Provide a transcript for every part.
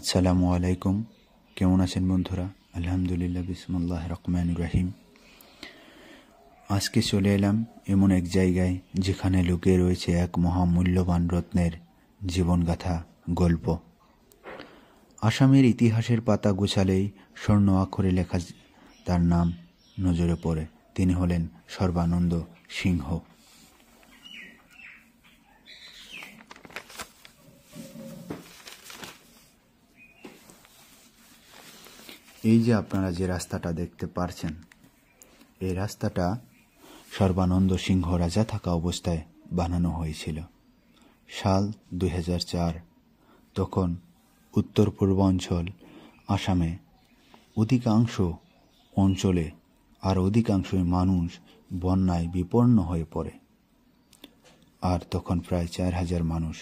আসসালামু আলাইকুম কেমন আছেন বন্ধুরা আলহামদুলিল্লাহ বিসমুল্লাহ রহমান রাহিম আজকে চলে এলাম এমন এক জায়গায় যেখানে লুকিয়ে রয়েছে এক মহামূল্যবান রত্নের জীবনগাথা গল্প আসামের ইতিহাসের পাতা গোছালেই স্বর্ণ আক্ষরে লেখা তার নাম নজরে পড়ে তিনি হলেন সর্বানন্দ সিংহ এই যে আপনারা যে রাস্তাটা দেখতে পারছেন এই রাস্তাটা সর্বানন্দ সিংহ রাজা থাকা অবস্থায় বানানো হয়েছিল সাল দুই তখন উত্তর পূর্বাঞ্চল আসামে অধিকাংশ অঞ্চলে আর অধিকাংশই মানুষ বন্যায় বিপন্ন হয়ে পড়ে আর তখন প্রায় চার হাজার মানুষ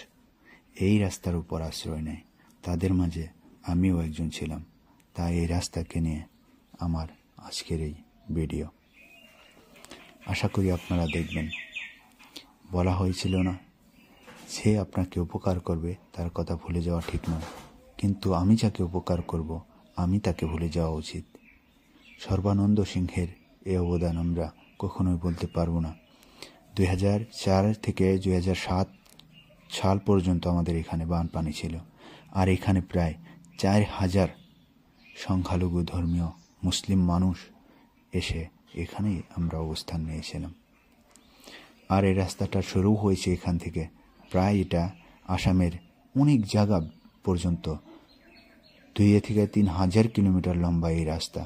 এই রাস্তার উপর আশ্রয় নেয় তাদের মাঝে আমিও একজন ছিলাম তাই এই রাস্তাকে নিয়ে আমার আজকের এই ভিডিও আশা করি আপনারা দেখবেন বলা হয়েছিল না সে আপনাকে উপকার করবে তার কথা ভুলে যাওয়া ঠিক নয় কিন্তু আমি যাকে উপকার করব আমি তাকে ভুলে যাওয়া উচিত সর্বানন্দ সিংহের এ অবদান আমরা কখনোই বলতে পারবো না দুই হাজার চার থেকে দুই হাজার সাত সাল পর্যন্ত আমাদের এখানে বানপানি ছিল আর এখানে প্রায় চার হাজার সংখ্যালঘু ধর্মীয় মুসলিম মানুষ এসে এখানেই আমরা অবস্থান নিয়েছিলাম আর এই রাস্তাটা শুরু হয়েছে এখান থেকে প্রায় এটা আসামের অনেক জায়গা পর্যন্ত দুই থেকে তিন হাজার কিলোমিটার লম্বা এই রাস্তা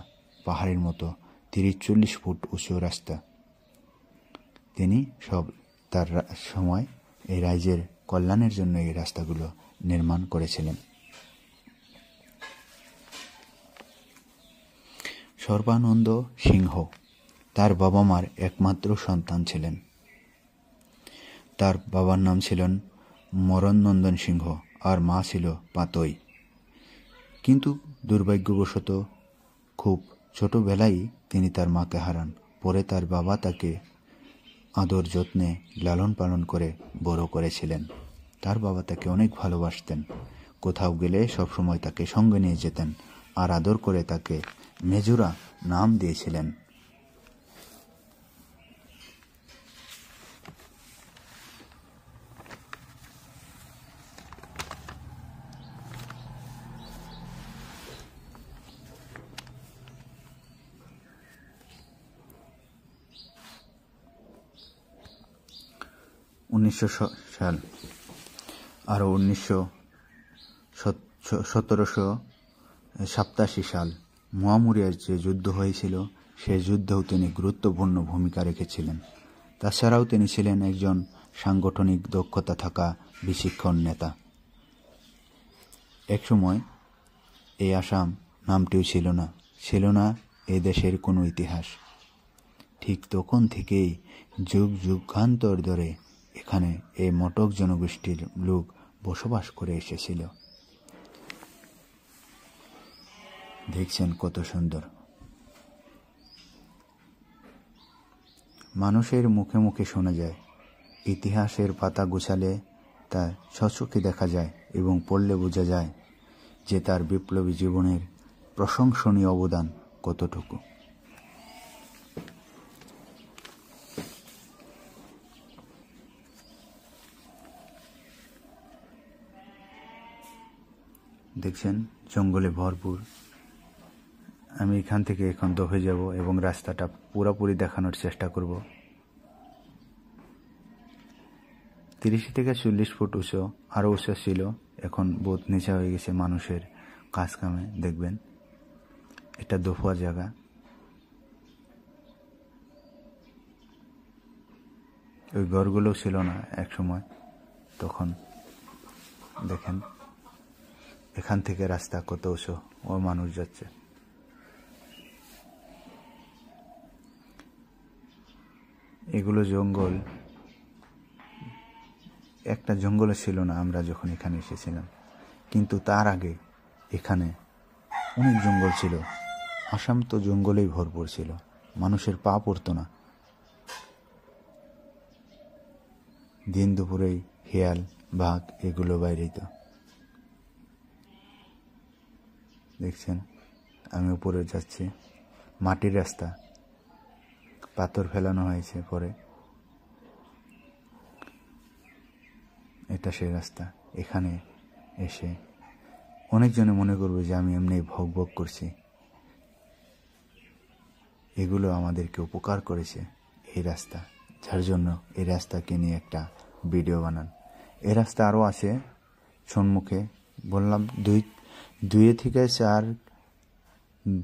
পাহাড়ের মতো তিরিশ চল্লিশ ফুট উঁচু রাস্তা তিনি সব তার সময় এই রাজ্যের কল্যাণের জন্য এই রাস্তাগুলো নির্মাণ করেছিলেন সর্বানন্দ সিংহ তার বাবা মার একমাত্র সন্তান ছিলেন তার বাবার নাম ছিলেন মরণনন্দন সিংহ আর মা ছিল পাতই কিন্তু দুর্ভাগ্যবশত খুব ছোটবেলায় তিনি তার মাকে হারান পরে তার বাবা তাকে আদর যত্নে লালন পালন করে বড় করেছিলেন তার বাবা তাকে অনেক ভালোবাসতেন কোথাও গেলে সবসময় তাকে সঙ্গে নিয়ে যেতেন আর আদর করে তাকে মেজুরা নাম দিয়েছিলেন উনিশশো সাল আরও উনিশশো সতেরোশো সাপ্তাশি সাল মোয়ামুরিয়ার যে যুদ্ধ হয়েছিল সে যুদ্ধেও তিনি গুরুত্বপূর্ণ ভূমিকা রেখেছিলেন তাছাড়াও তিনি ছিলেন একজন সাংগঠনিক দক্ষতা থাকা বিশিক্ষণ নেতা একসময় এই আসাম নামটিও ছিল না ছিল না এ দেশের কোনো ইতিহাস ঠিক তখন থেকেই যুগ যুগান্তর ধরে এখানে এই মটক জনগোষ্ঠীর লোক বসবাস করে এসেছিল দেখছেন কত সুন্দর মানুষের মুখে মুখে শোনা যায় ইতিহাসের পাতা গোছালে তা সচকে দেখা যায় এবং পড়লে বোঝা যায় যে তার বিপ্লবী জীবনের প্রশংসনীয় অবদান কতটুকু দেখছেন জঙ্গলে ভরপুর আমি এখান থেকে এখন হয়ে যাব এবং রাস্তাটা পুরোপুরি দেখানোর চেষ্টা করব তিরিশ থেকে চল্লিশ ফুট উঁচু আরও উঁচু ছিল এখন বহুত নিচা হয়ে গেছে মানুষের কাজ কামে দেখবেন এটা দোফুয়া জায়গা ওই ঘরগুলো ছিল না এক সময় তখন দেখেন এখান থেকে রাস্তা কত উঁচু ও মানুষ যাচ্ছে এগুলো জঙ্গল একটা জঙ্গলে ছিল না আমরা যখন এখানে এসেছিলাম কিন্তু তার আগে এখানে অনেক জঙ্গল ছিল আসাম তো জঙ্গলেই ভরপুর ছিল মানুষের পা পড়তো না দিন দুপুরেই হেয়াল বাঘ এগুলো বাইরেই তো দেখছেন আমি উপরে যাচ্ছি মাটির রাস্তা পাথর ফেলানো হয়েছে পরে এটা সেই রাস্তা এখানে এসে অনেকজনে মনে করবে যে আমি এমনি ভোগ ভোগ করছি এগুলো আমাদেরকে উপকার করেছে এই রাস্তা যার জন্য এই রাস্তাকে নিয়ে একটা ভিডিও বানান এ রাস্তা আরও আছে সম্মুখে বললাম দুই দুয়ে থেকে চার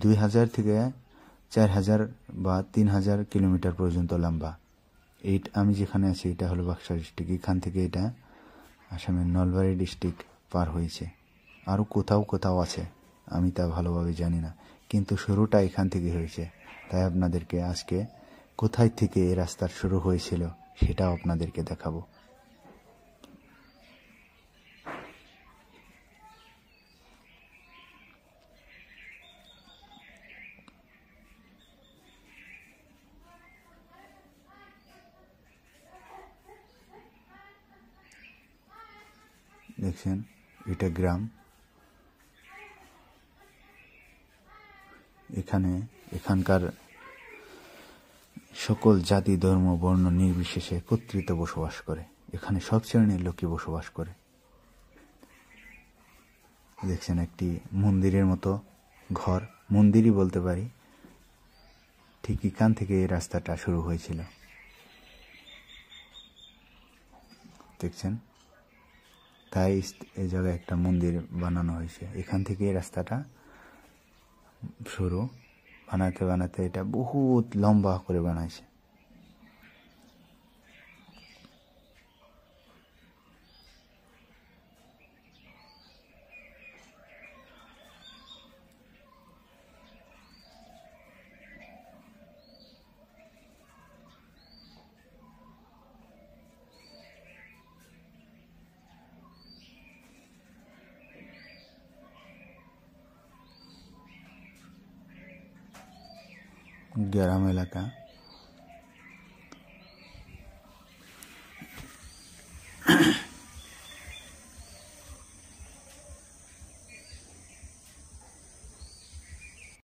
দুই হাজার থেকে চার হাজার বা তিন হাজার কিলোমিটার পর্যন্ত লম্বা এইট আমি যেখানে আছি এটা হলো বাক্সা ডিস্ট্রিক্ট এখান থেকে এটা আসামের নলবাড়ি ডিস্ট্রিক্ট পার হয়েছে আরও কোথাও কোথাও আছে আমি তা ভালোভাবে জানি না কিন্তু শুরুটা এখান থেকে হয়েছে তাই আপনাদেরকে আজকে কোথায় থেকে এই রাস্তার শুরু হয়েছিল সেটাও আপনাদেরকে দেখাবো দেখছেন এটা গ্রাম এখানে এখানকার সকল জাতি ধর্ম বর্ণ নির্বিশেষে একত্রিত বসবাস করে এখানে সব শ্রেণীর লোকই বসবাস করে দেখছেন একটি মন্দিরের মতো ঘর মন্দিরই বলতে পারি ঠিক এখান থেকে এই রাস্তাটা শুরু হয়েছিল দেখছেন তাই এই জায়গায় একটা মন্দির বানানো হয়েছে এখান থেকে এই রাস্তাটা সরু বানাতে বানাতে এটা বহুত লম্বা করে বানাইছে la acá.